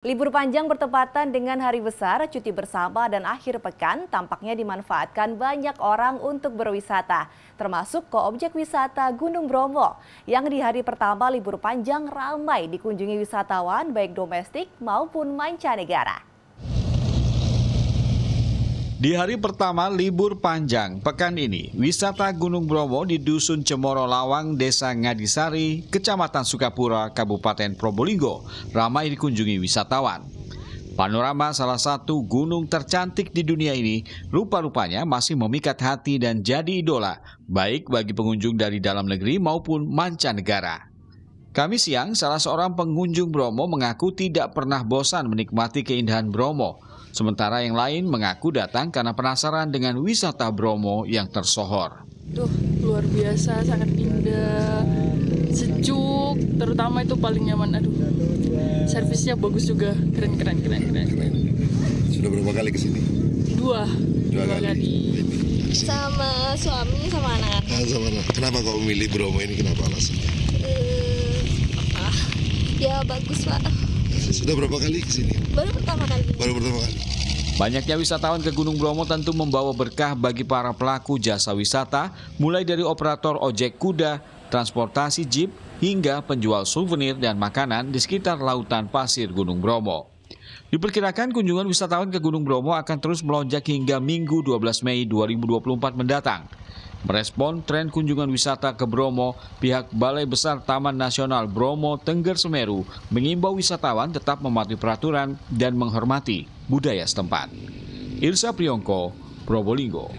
Libur panjang bertepatan dengan hari besar, cuti bersama dan akhir pekan tampaknya dimanfaatkan banyak orang untuk berwisata, termasuk ke objek wisata Gunung Bromo yang di hari pertama libur panjang ramai dikunjungi wisatawan baik domestik maupun mancanegara. Di hari pertama libur panjang pekan ini, wisata Gunung Bromo di Dusun Cemoro Lawang, Desa Ngadisari, Kecamatan Sukapura, Kabupaten Probolinggo, ramai dikunjungi wisatawan. Panorama salah satu gunung tercantik di dunia ini rupa-rupanya masih memikat hati dan jadi idola, baik bagi pengunjung dari dalam negeri maupun mancanegara. Kami siang, salah seorang pengunjung Bromo mengaku tidak pernah bosan menikmati keindahan Bromo. Sementara yang lain mengaku datang karena penasaran dengan wisata Bromo yang tersohor. Duh, luar biasa, sangat indah, sejuk, terutama itu paling nyaman. Aduh, servisnya bagus juga, keren, keren, keren, keren. Sudah berapa kali ke sini? Dua. Dua, dua kali. kali. Sama suami, sama anak Nah, sama anak. Kenapa kau memilih Bromo ini? Kenapa alasannya? Eh, udah bagus pak. Sudah berapa kali ke sini? Baru pertama kali. Baru pertama kali. Banyaknya wisatawan ke Gunung Bromo tentu membawa berkah bagi para pelaku jasa wisata, mulai dari operator ojek kuda, transportasi jeep, hingga penjual souvenir dan makanan di sekitar lautan pasir Gunung Bromo. Diperkirakan kunjungan wisatawan ke Gunung Bromo akan terus melonjak hingga Minggu 12 Mei 2024 mendatang. Merespon tren kunjungan wisata ke Bromo, pihak Balai Besar Taman Nasional Bromo Tengger Semeru mengimbau wisatawan tetap mematuhi peraturan dan menghormati budaya setempat. Irsa Priyongko, Probolinggo.